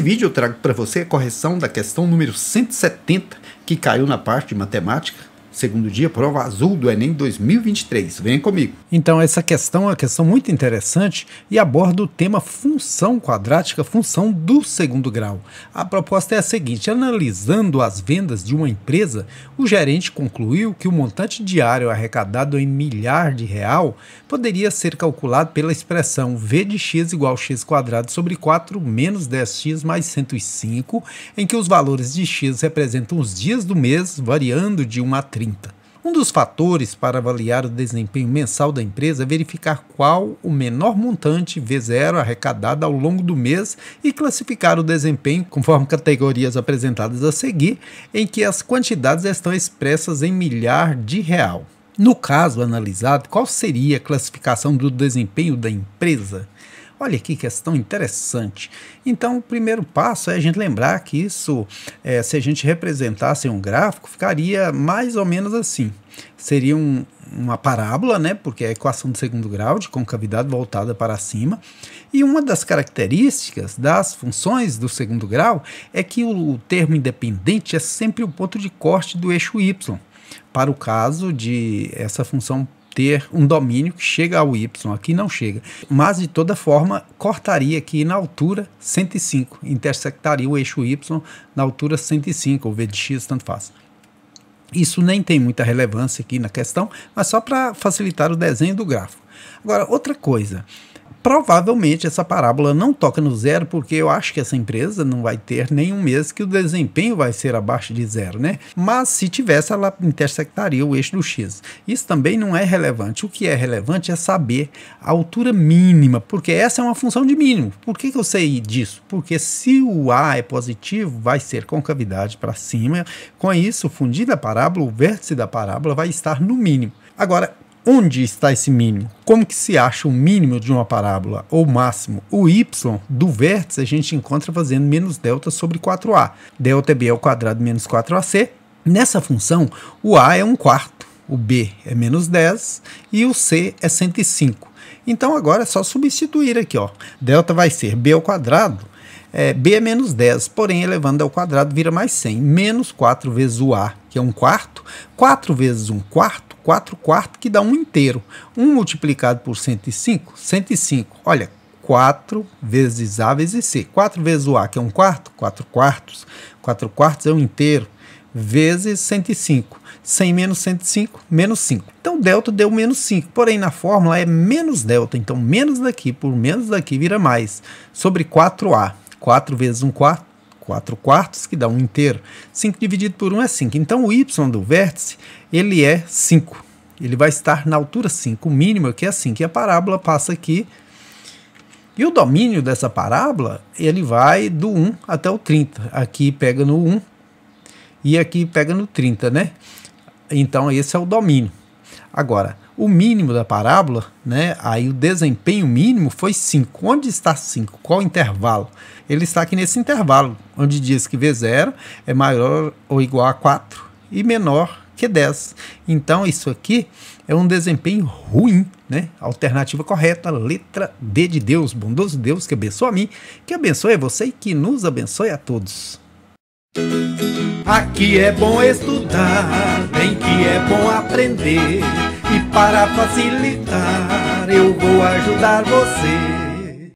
Nesse vídeo eu trago para você a correção da questão número 170 que caiu na parte de matemática Segundo dia, prova azul do Enem 2023. Vem comigo. Então, essa questão é uma questão muito interessante e aborda o tema função quadrática, função do segundo grau. A proposta é a seguinte: analisando as vendas de uma empresa, o gerente concluiu que o montante diário arrecadado em milhar de real poderia ser calculado pela expressão V de x igual a x quadrado sobre 4 menos 10x mais 105, em que os valores de x representam os dias do mês, variando de 1 a um dos fatores para avaliar o desempenho mensal da empresa é verificar qual o menor montante V0 arrecadado ao longo do mês e classificar o desempenho conforme categorias apresentadas a seguir, em que as quantidades estão expressas em milhar de real. No caso analisado, qual seria a classificação do desempenho da empresa? Olha que questão interessante. Então, o primeiro passo é a gente lembrar que isso, é, se a gente representasse um gráfico, ficaria mais ou menos assim. Seria um, uma parábola, né? Porque é a equação de segundo grau de concavidade voltada para cima. E uma das características das funções do segundo grau é que o termo independente é sempre o ponto de corte do eixo y. Para o caso de essa função ter um domínio que chega ao Y, aqui não chega. Mas, de toda forma, cortaria aqui na altura 105, intersectaria o eixo Y na altura 105, ou V de X, tanto faz. Isso nem tem muita relevância aqui na questão, mas só para facilitar o desenho do gráfico. Agora, outra coisa, Provavelmente essa parábola não toca no zero, porque eu acho que essa empresa não vai ter nenhum mês que o desempenho vai ser abaixo de zero, né? Mas se tivesse, ela intersectaria o eixo do X. Isso também não é relevante. O que é relevante é saber a altura mínima, porque essa é uma função de mínimo. Por que, que eu sei disso? Porque se o A é positivo, vai ser concavidade para cima. Com isso, fundida a parábola, o vértice da parábola vai estar no mínimo. Agora, Onde está esse mínimo? Como que se acha o mínimo de uma parábola ou máximo? O y do vértice a gente encontra fazendo menos delta sobre 4a. Delta é b ao quadrado menos 4ac. Nessa função, o a é um quarto, o b é menos 10 e o c é 105. Então agora é só substituir aqui, ó. Delta vai ser b ao quadrado, é, b é menos 10, porém elevando ao quadrado vira mais 100. Menos 4 vezes o a, que é um quarto, 4 vezes um quarto, 4 quartos, que dá um inteiro. 1 multiplicado por 105, 105. Olha, 4 vezes a vezes c. 4 vezes o a, que é um quarto, 4 quartos. 4 quartos é um inteiro vezes 105. 100 menos 105, menos 5. Então, delta deu menos 5. Porém, na fórmula é menos delta. Então, menos daqui por menos daqui vira mais. Sobre 4A. 4 vezes 1 quarto, 4 quartos, que dá 1 inteiro. 5 dividido por 1 é 5. Então, o y do vértice, ele é 5. Ele vai estar na altura 5. O mínimo aqui é 5. É e a parábola passa aqui. E o domínio dessa parábola, ele vai do 1 até o 30. Aqui pega no 1, e aqui pega no 30, né? Então esse é o domínio. Agora, o mínimo da parábola, né? Aí o desempenho mínimo foi 5. Onde está 5? Qual intervalo? Ele está aqui nesse intervalo, onde diz que V0 é maior ou igual a 4 e menor que 10. Então isso aqui é um desempenho ruim, né? Alternativa correta, letra D de Deus, bondoso Deus que abençoa a mim, que abençoe você e que nos abençoe a todos. Aqui é bom estudar, bem que é bom aprender. E para facilitar, eu vou ajudar você.